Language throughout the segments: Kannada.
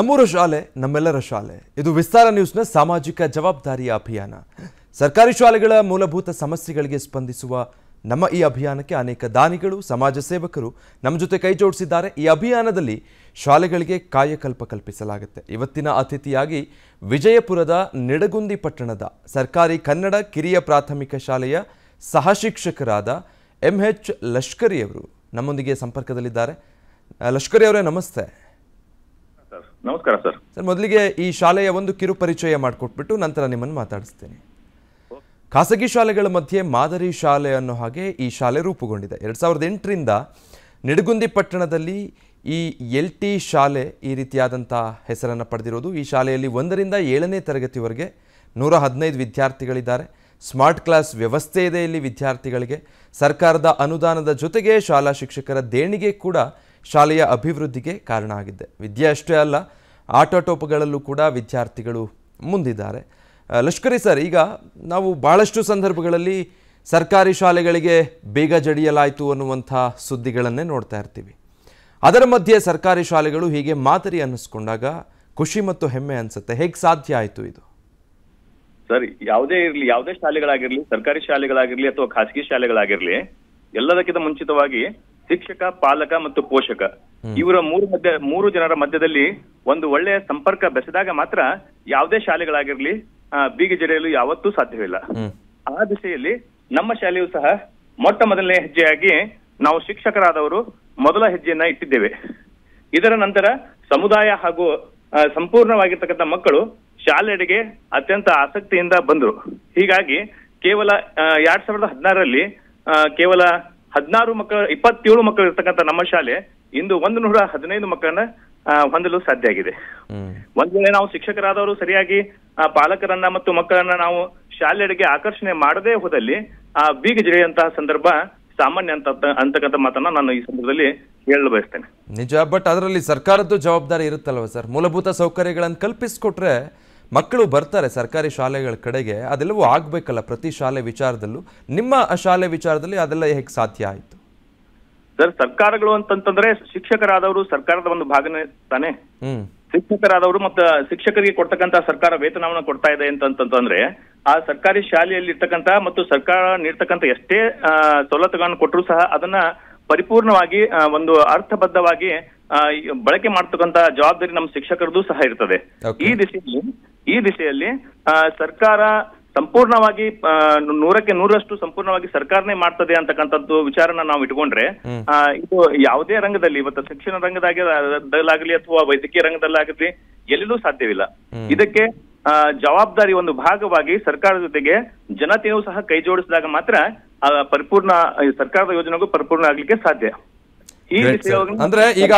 ನಮ್ಮೂರ ಶಾಲೆ ನಮ್ಮೆಲ್ಲರ ಶಾಲೆ ಇದು ವಿಸ್ತಾರ ನ್ಯೂಸ್ನ ಸಾಮಾಜಿಕ ಜವಾಬ್ದಾರಿಯ ಅಭಿಯಾನ ಸರ್ಕಾರಿ ಶಾಲೆಗಳ ಮೂಲಭೂತ ಸಮಸ್ಯೆಗಳಿಗೆ ಸ್ಪಂದಿಸುವ ನಮ್ಮ ಈ ಅಭಿಯಾನಕ್ಕೆ ಅನೇಕ ದಾನಿಗಳು ಸಮಾಜ ಸೇವಕರು ನಮ್ಮ ಜೊತೆ ಕೈ ಜೋಡಿಸಿದ್ದಾರೆ ಈ ಅಭಿಯಾನದಲ್ಲಿ ಶಾಲೆಗಳಿಗೆ ಕಾಯಕಲ್ಪ ಕಲ್ಪಿಸಲಾಗುತ್ತೆ ಇವತ್ತಿನ ಅತಿಥಿಯಾಗಿ ವಿಜಯಪುರದ ನಿಡಗುಂದಿ ಪಟ್ಟಣದ ಸರ್ಕಾರಿ ಕನ್ನಡ ಕಿರಿಯ ಪ್ರಾಥಮಿಕ ಶಾಲೆಯ ಸಹಶಿಕ್ಷಕರಾದ ಎಂ ಎಚ್ ಲಷ್ಕರಿಯವರು ನಮ್ಮೊಂದಿಗೆ ಸಂಪರ್ಕದಲ್ಲಿದ್ದಾರೆ ಲಷ್ಕರಿ ಅವರೇ ನಮಸ್ತೆ ನಮಸ್ಕಾರ ಸರ್ ಸರ್ ಮೊದಲಿಗೆ ಈ ಶಾಲೆಯ ಒಂದು ಕಿರು ಪರಿಚಯ ಮಾಡಿಕೊಟ್ಬಿಟ್ಟು ನಂತರ ನಿಮ್ಮನ್ನು ಮಾತಾಡಿಸ್ತೇನೆ ಖಾಸಗಿ ಶಾಲೆಗಳ ಮಧ್ಯೆ ಮಾದರಿ ಶಾಲೆ ಅನ್ನೋ ಹಾಗೆ ಈ ಶಾಲೆ ರೂಪುಗೊಂಡಿದೆ ಎರಡ್ ಸಾವಿರದ ಎಂಟರಿಂದ ನಿಡಗುಂದಿ ಪಟ್ಟಣದಲ್ಲಿ ಈ ಎಲ್ ಟಿ ಶಾಲೆ ಈ ರೀತಿಯಾದಂಥ ಹೆಸರನ್ನು ಪಡೆದಿರೋದು ಈ ಶಾಲೆಯಲ್ಲಿ ಒಂದರಿಂದ ಏಳನೇ ತರಗತಿವರೆಗೆ ನೂರ ಹದಿನೈದು ವಿದ್ಯಾರ್ಥಿಗಳಿದ್ದಾರೆ ಸ್ಮಾರ್ಟ್ ಕ್ಲಾಸ್ ವ್ಯವಸ್ಥೆ ಇದೆ ಇಲ್ಲಿ ವಿದ್ಯಾರ್ಥಿಗಳಿಗೆ ಸರ್ಕಾರದ ಅನುದಾನದ ಜೊತೆಗೆ ಶಾಲಾ ಶಿಕ್ಷಕರ ದೇಣಿಗೆ ಕೂಡ ಶಾಲೆಯ ಅಭಿವೃದ್ಧಿಗೆ ಕಾರಣ ಆಗಿದೆ ವಿದ್ಯೆ ಅಷ್ಟೇ ಅಲ್ಲ ಆಟೋಟೋಪಗಳಲ್ಲೂ ಕೂಡ ವಿದ್ಯಾರ್ಥಿಗಳು ಮುಂದಿದ್ದಾರೆ ಲಷ್ಕರಿ ಸರ್ ಈಗ ನಾವು ಭಾಳಷ್ಟು ಸಂದರ್ಭಗಳಲ್ಲಿ ಸರ್ಕಾರಿ ಶಾಲೆಗಳಿಗೆ ಬೇಗ ಜಡಿಯಲಾಯಿತು ಅನ್ನುವಂಥ ಸುದ್ದಿಗಳನ್ನೇ ನೋಡ್ತಾ ಇರ್ತೀವಿ ಅದರ ಮಧ್ಯೆ ಸರ್ಕಾರಿ ಶಾಲೆಗಳು ಹೀಗೆ ಮಾದರಿ ಅನ್ನಿಸ್ಕೊಂಡಾಗ ಖುಷಿ ಮತ್ತು ಹೆಮ್ಮೆ ಅನ್ಸುತ್ತೆ ಹೇಗೆ ಸಾಧ್ಯ ಆಯಿತು ಇದು ಸರ್ ಯಾವುದೇ ಇರಲಿ ಯಾವುದೇ ಶಾಲೆಗಳಾಗಿರಲಿ ಸರ್ಕಾರಿ ಶಾಲೆಗಳಾಗಿರಲಿ ಅಥವಾ ಖಾಸಗಿ ಶಾಲೆಗಳಾಗಿರಲಿ ಎಲ್ಲದಕ್ಕಿಂತ ಮುಂಚಿತವಾಗಿ ಶಿಕ್ಷಕ ಪಾಲಕ ಮತ್ತು ಪೋಷಕ ಇವರ ಮೂರು ಮಧ್ಯ ಮೂರು ಜನರ ಮಧ್ಯದಲ್ಲಿ ಒಂದು ಒಳ್ಳೆಯ ಸಂಪರ್ಕ ಬೆಸೆದಾಗ ಮಾತ್ರ ಯಾವುದೇ ಶಾಲೆಗಳಾಗಿರ್ಲಿ ಬೀಗ ಜಡೆಯಲು ಯಾವತ್ತೂ ಸಾಧ್ಯವಿಲ್ಲ ಆ ದಿಶೆಯಲ್ಲಿ ನಮ್ಮ ಶಾಲೆಯು ಸಹ ಮೊಟ್ಟ ಮೊದಲನೇ ಹೆಜ್ಜೆಯಾಗಿ ನಾವು ಶಿಕ್ಷಕರಾದವರು ಮೊದಲ ಹೆಜ್ಜೆಯನ್ನ ಇಟ್ಟಿದ್ದೇವೆ ಇದರ ನಂತರ ಸಮುದಾಯ ಹಾಗೂ ಸಂಪೂರ್ಣವಾಗಿರ್ತಕ್ಕಂಥ ಮಕ್ಕಳು ಶಾಲೆಡೆಗೆ ಅತ್ಯಂತ ಆಸಕ್ತಿಯಿಂದ ಬಂದರು ಹೀಗಾಗಿ ಕೇವಲ ಎರಡ್ ಸಾವಿರದ ಹದಿನಾರರಲ್ಲಿ ಕೇವಲ ಹದಿನಾರು ಮಕ್ಕಳು ಇಪ್ಪತ್ತೇಳು ಮಕ್ಕಳು ಇರ್ತಕ್ಕಂಥ ನಮ್ಮ ಶಾಲೆ ಇಂದು ಒಂದು ನೂರ ಹದಿನೈದು ಮಕ್ಕಳನ್ನ ಹೊಂದಲು ಸಾಧ್ಯ ಆಗಿದೆ ಒಂದ್ ವೇಳೆ ನಾವು ಶಿಕ್ಷಕರಾದವರು ಸರಿಯಾಗಿ ಆ ಪಾಲಕರನ್ನ ಮತ್ತು ಮಕ್ಕಳನ್ನ ನಾವು ಶಾಲೆಗೆ ಆಕರ್ಷಣೆ ಮಾಡದೇ ಹೋದಲ್ಲಿ ಆ ಬೀಗ ಜಗಿಯಂತಹ ಸಂದರ್ಭ ಸಾಮಾನ್ಯ ಅಂತ ಅಂತಕ್ಕಂಥ ಮಾತನ್ನ ನಾನು ಈ ಸಂದರ್ಭದಲ್ಲಿ ಹೇಳಲು ಬಯಸ್ತೇನೆ ನಿಜ ಬಟ್ ಅದರಲ್ಲಿ ಸರ್ಕಾರದ್ದು ಜವಾಬ್ದಾರಿ ಇರುತ್ತಲ್ವ ಸರ್ ಮೂಲಭೂತ ಸೌಕರ್ಯಗಳನ್ನು ಕಲ್ಪಿಸಿಕೊಟ್ರೆ ಮಕ್ಕಳು ಬರ್ತಾರೆ ಸರ್ಕಾರಿ ಶಾಲೆಗಳ ಕಡೆಗೆ ಅದೆಲ್ಲವೂ ಆಗಬೇಕಲ್ಲ ಪ್ರತಿ ಶಾಲೆ ವಿಚಾರದಲ್ಲೂ ನಿಮ್ಮ ಶಾಲೆ ವಿಚಾರದಲ್ಲಿ ಅದೆಲ್ಲ ಹೇಗೆ ಸಾಧ್ಯ ಆಯಿತು ಸರ್ ಸರ್ಕಾರಗಳು ಅಂತಂತಂದ್ರೆ ಶಿಕ್ಷಕರಾದವರು ಸರ್ಕಾರದ ಒಂದು ಭಾಗನೇ ತಾನೆ ಶಿಕ್ಷಕರಾದವರು ಮತ್ತ ಶಿಕ್ಷಕರಿಗೆ ಕೊಡ್ತಕ್ಕಂತ ಸರ್ಕಾರ ವೇತನವನ್ನು ಕೊಡ್ತಾ ಇದೆ ಅಂತಂತಂದ್ರೆ ಆ ಸರ್ಕಾರಿ ಶಾಲೆಯಲ್ಲಿ ಇರ್ತಕ್ಕಂತ ಮತ್ತು ಸರ್ಕಾರ ನೀಡ್ತಕ್ಕಂತ ಎಷ್ಟೇ ಸವಲತ್ತುಗಳನ್ನು ಕೊಟ್ಟರು ಸಹ ಅದನ್ನ ಪರಿಪೂರ್ಣವಾಗಿ ಒಂದು ಅರ್ಥಬದ್ಧವಾಗಿ ಬಳಕೆ ಮಾಡ್ತಕ್ಕಂತ ಜವಾಬ್ದಾರಿ ನಮ್ಮ ಶಿಕ್ಷಕರದ್ದು ಸಹ ಇರ್ತದೆ ಈ ದಿಸೆಯಲ್ಲಿ ಈ ದಿಶೆಯಲ್ಲಿ ಸರ್ಕಾರ ಸಂಪೂರ್ಣವಾಗಿ ನೂರಕ್ಕೆ ನೂರಷ್ಟು ಸಂಪೂರ್ಣವಾಗಿ ಸರ್ಕಾರನೇ ಮಾಡ್ತದೆ ಅಂತಕ್ಕಂಥದ್ದು ವಿಚಾರನ ನಾವು ಇಟ್ಕೊಂಡ್ರೆ ಇದು ಯಾವುದೇ ರಂಗದಲ್ಲಿ ಇವತ್ತು ಶಿಕ್ಷಣ ರಂಗದಾಗಲಾಗಲಿ ಅಥವಾ ವೈದ್ಯಕೀಯ ರಂಗದಲ್ಲಾಗಲಿ ಎಲ್ಲಿಯೂ ಸಾಧ್ಯವಿಲ್ಲ ಇದಕ್ಕೆ ಜವಾಬ್ದಾರಿ ಒಂದು ಭಾಗವಾಗಿ ಸರ್ಕಾರದ ಜೊತೆಗೆ ಜನತೆಯೂ ಸಹ ಕೈ ಜೋಡಿಸಿದಾಗ ಮಾತ್ರ ಪರಿಪೂರ್ಣ ಸರ್ಕಾರದ ಯೋಜನೆಗೂ ಪರಿಪೂರ್ಣ ಆಗ್ಲಿಕ್ಕೆ ಸಾಧ್ಯ ಅಂದ್ರೆ ಈಗ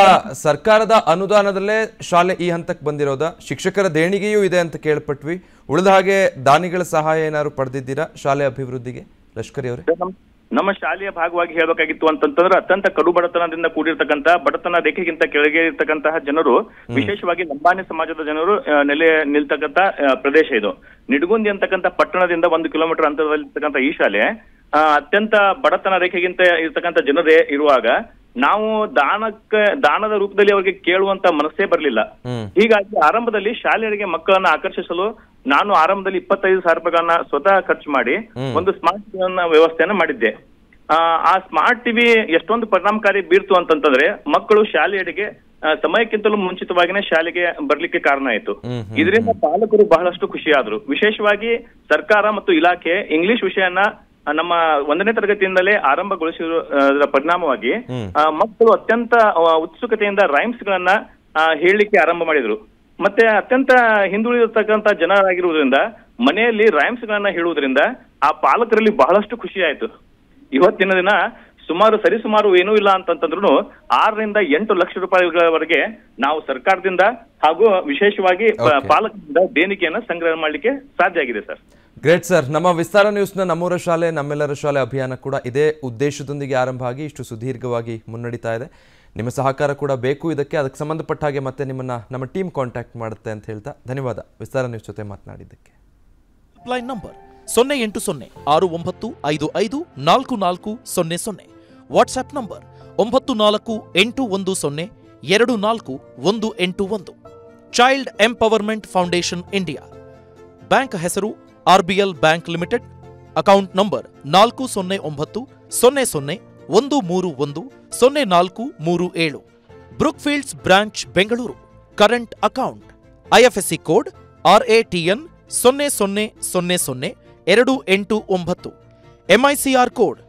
ಸರ್ಕಾರದ ಅನುದಾನದಲ್ಲೇ ಶಾಲೆ ಈ ಹಂತಕ್ಕೆ ಬಂದಿರೋದ ಶಿಕ್ಷಕರ ದೇಣಿಗೆಯೂ ಇದೆ ಅಂತ ಕೇಳ್ಪಟ್ವಿ ಉಳಿದ ಹಾಗೆ ದಾನಿಗಳ ಸಹಾಯ ಏನಾದ್ರು ಪಡೆದಿದ್ದೀರಾ ಶಾಲೆ ಅಭಿವೃದ್ಧಿಗೆ ಲಷ್ಕರಿ ಅವರೇ ನಮ್ಮ ಶಾಲೆಯ ಭಾಗವಾಗಿ ಹೇಳಬೇಕಾಗಿತ್ತು ಅಂತಂತಂದ್ರೆ ಅತ್ಯಂತ ಕಡು ಬಡತನದಿಂದ ಬಡತನ ರೇಖೆಗಿಂತ ಕೆಳಗೆ ಇರ್ತಕ್ಕಂತಹ ಜನರು ವಿಶೇಷವಾಗಿ ಲಂಬಾಣಿ ಸಮಾಜದ ಜನರು ನೆಲೆ ನಿಲ್ತಕ್ಕಂತ ಪ್ರದೇಶ ಇದು ನಿಡಗುಂದಿ ಅಂತಕ್ಕಂಥ ಪಟ್ಟಣದಿಂದ ಒಂದು ಕಿಲೋಮೀಟರ್ ಅಂತರದಲ್ಲಿರ್ತಕ್ಕಂಥ ಈ ಶಾಲೆ ಅತ್ಯಂತ ಬಡತನ ರೇಖೆಗಿಂತ ಇರ್ತಕ್ಕಂಥ ಜನರೇ ಇರುವಾಗ ನಾವು ದಾನಕ್ಕೆ ದಾನದ ರೂಪದಲ್ಲಿ ಅವರಿಗೆ ಕೇಳುವಂತ ಮನಸ್ಸೇ ಬರಲಿಲ್ಲ ಹೀಗಾಗಿ ಆರಂಭದಲ್ಲಿ ಶಾಲೆಗಳಿಗೆ ಮಕ್ಕಳನ್ನ ಆಕರ್ಷಿಸಲು ನಾನು ಆರಂಭದಲ್ಲಿ ಇಪ್ಪತ್ತೈದು ಸಾವಿರ ರೂಪಾಯಿಗಳನ್ನ ಸ್ವತಃ ಖರ್ಚು ಮಾಡಿ ಒಂದು ಸ್ಮಾರ್ಟ್ ಟಿವಿಯನ್ನ ವ್ಯವಸ್ಥೆಯನ್ನ ಮಾಡಿದ್ದೆ ಆ ಸ್ಮಾರ್ಟ್ ಟಿವಿ ಎಷ್ಟೊಂದು ಪರಿಣಾಮಕಾರಿ ಬೀರ್ತು ಅಂತಂತಂದ್ರೆ ಮಕ್ಕಳು ಶಾಲೆಯಡಿಗೆ ಸಮಯಕ್ಕಿಂತಲೂ ಮುಂಚಿತವಾಗಿನೇ ಶಾಲೆಗೆ ಬರ್ಲಿಕ್ಕೆ ಕಾರಣ ಆಯ್ತು ಇದರಿಂದ ಪಾಲಕರು ಬಹಳಷ್ಟು ಖುಷಿಯಾದ್ರು ವಿಶೇಷವಾಗಿ ಸರ್ಕಾರ ಮತ್ತು ಇಲಾಖೆ ಇಂಗ್ಲಿಷ್ ವಿಷಯನ ನಮ್ಮ ಒಂದನೇ ತರಗತಿಯಿಂದಲೇ ಆರಂಭಗೊಳಿಸಿರುವ ಪರಿಣಾಮವಾಗಿ ಮಕ್ಕಳು ಅತ್ಯಂತ ಉತ್ಸುಕತೆಯಿಂದ ರೈಮ್ಸ್ ಗಳನ್ನ ಹೇಳಲಿಕ್ಕೆ ಆರಂಭ ಮಾಡಿದ್ರು ಮತ್ತೆ ಅತ್ಯಂತ ಹಿಂದುಳಿದಿರ್ತಕ್ಕಂತ ಜನರಾಗಿರುವುದರಿಂದ ಮನೆಯಲ್ಲಿ ರೈಮ್ಸ್ ಗಳನ್ನ ಹೇಳುವುದರಿಂದ ಆ ಪಾಲಕರಲ್ಲಿ ಬಹಳಷ್ಟು ಖುಷಿ ಆಯ್ತು ಇವತ್ತಿನ ದಿನ ಸುಮಾರು ಸರಿಸುಮಾರು ಏನೂ ಇಲ್ಲ ಅಂತಂತಂದ್ರು ಆರರಿಂದ ಎಂಟು ಲಕ್ಷ ರೂಪಾಯಿಗಳವರೆಗೆ ನಾವು ಸರ್ಕಾರದಿಂದ ಹಾಗೂ ವಿಶೇಷವಾಗಿ ಪಾಲಕರಿಂದ ದೇಣಿಗೆಯನ್ನ ಸಂಗ್ರಹ ಮಾಡಲಿಕ್ಕೆ ಸಾಧ್ಯ ಆಗಿದೆ ಸರ್ ಗ್ರೇಟ್ ಸರ್ ನಮ್ಮ ವಿಸ್ತಾರ ನ್ಯೂಸ್ನ ನಮ್ಮೂರ ಶಾಲೆ ನಮ್ಮೆಲ್ಲರ ಶಾಲೆ ಅಭಿಯಾನ ಕೂಡ ಇದೇ ಉದ್ದೇಶದೊಂದಿಗೆ ಆರಂಭ ಆಗಿ ಇಷ್ಟು ಸುದೀರ್ಘವಾಗಿ ಮುನ್ನಡೀತಾ ಇದೆ ನಿಮ್ಮ ಸಹಕಾರ ಕೂಡ ಬೇಕು ಇದಕ್ಕೆ ಅದಕ್ಕೆ ಸಂಬಂಧಪಟ್ಟ ಹಾಗೆ ಮತ್ತೆ ನಿಮ್ಮನ್ನು ನಮ್ಮ ಟೀಮ್ ಕಾಂಟ್ಯಾಕ್ಟ್ ಮಾಡುತ್ತೆ ಅಂತ ಹೇಳ್ತಾ ಧನ್ಯವಾದ ವಿಸ್ತಾರ ನ್ಯೂಸ್ ಜೊತೆ ಮಾತನಾಡಿದ್ದಕ್ಕೆ ಲೈನ್ ನಂಬರ್ ಸೊನ್ನೆ ಎಂಟು ಸೊನ್ನೆ ಆರು ಒಂಬತ್ತು ಐದು ಐದು ನಾಲ್ಕು ನಾಲ್ಕು ಸೊನ್ನೆ ಸೊನ್ನೆ ವಾಟ್ಸ್ಆ್ಯಪ್ ನಂಬರ್ ಒಂಬತ್ತು ನಾಲ್ಕು ಎಂಟು ಒಂದು ಸೊನ್ನೆ ಎರಡು ನಾಲ್ಕು ಒಂದು ಎಂಟು ಒಂದು child empowerment foundation India bank ಹೆಸರು RBL bank limited account number ನಾಲ್ಕು ಸೊನ್ನೆ ಒಂಬತ್ತು ಸೊನ್ನೆ ಸೊನ್ನೆ ಒಂದು ಮೂರು ಒಂದು ಸೊನ್ನೆ ನಾಲ್ಕು ಮೂರು ಏಳು Brookfields branch Bengaluru current account IFSC code R A T N ಸೊನ್ನೆ ಸೊನ್ನೆ ಸೊನ್ನೆ ಸೊನ್ನೆ ಎರಡು ಎಂಟು ಒಂಬತ್ತು ಎಂಐಸಿಆರ್ ಕೋಡ್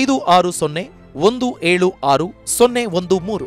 ಐದು ಆರು ಸೊನ್ನೆ ಒಂದು ಏಳು ಆರು ಸೊನ್ನೆ ಒಂದು ಮೂರು